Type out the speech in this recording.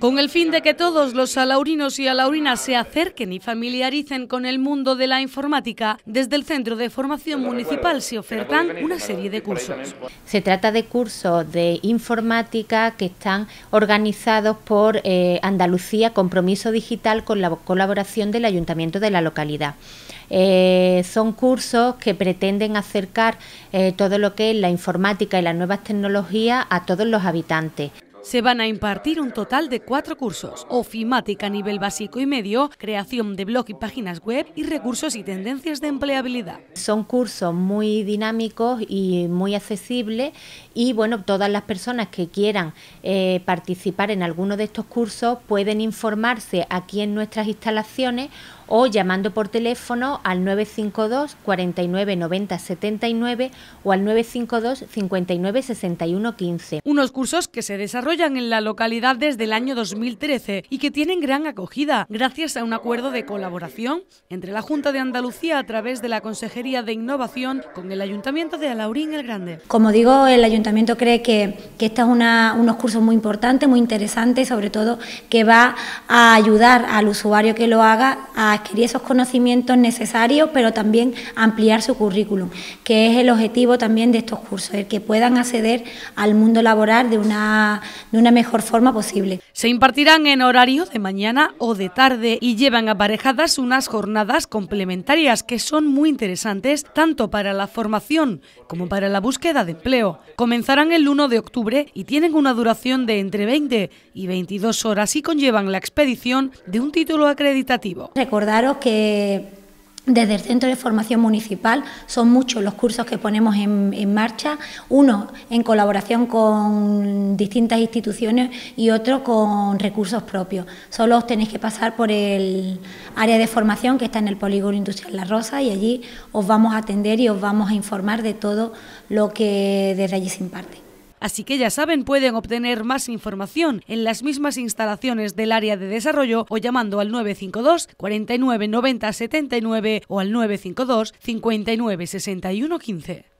Con el fin de que todos los alaurinos y alaurinas se acerquen y familiaricen con el mundo de la informática, desde el Centro de Formación Municipal se ofertan una serie de cursos. Se trata de cursos de informática que están organizados por eh, Andalucía Compromiso Digital con la colaboración del Ayuntamiento de la localidad. Eh, son cursos que pretenden acercar eh, todo lo que es la informática y las nuevas tecnologías a todos los habitantes. Se van a impartir un total de cuatro cursos, ofimática nivel básico y medio, creación de blog y páginas web y recursos y tendencias de empleabilidad. Son cursos muy dinámicos y muy accesibles y bueno, todas las personas que quieran eh, participar en alguno de estos cursos pueden informarse aquí en nuestras instalaciones o llamando por teléfono al 952 49 90 79 o al 952 59 61 15. Unos cursos que se desarrollan en la localidad desde el año 2013 y que tienen gran acogida gracias a un acuerdo de colaboración entre la Junta de Andalucía a través de la Consejería de Innovación con el Ayuntamiento de Alaurín el Grande. Como digo, el Ayuntamiento cree que, que estos son unos cursos muy importantes, muy interesantes, sobre todo que va a ayudar al usuario que lo haga a adquirir esos conocimientos necesarios, pero también ampliar su currículum, que es el objetivo también de estos cursos, el que puedan acceder al mundo laboral de una, una mejor forma posible. Se impartirán en horario de mañana o de tarde y llevan aparejadas unas jornadas complementarias que son muy interesantes tanto para la formación como para la búsqueda de empleo. Comenzarán el 1 de octubre y tienen una duración de entre 20 y 22 horas y conllevan la expedición de un título acreditativo. Recordaros que desde el Centro de Formación Municipal son muchos los cursos que ponemos en, marcha, uno en colaboración con distintas instituciones y otro con recursos propios. Solo os tenéis que pasar por el área de formación que está en el Polígono Industrial La Rosa y allí os vamos a atender y os vamos a informar de todo lo que desde allí se imparte. Así que ya saben, pueden obtener más información en las mismas instalaciones del área de desarrollo o llamando al 952 49 90 79 o al 952 59 61 15.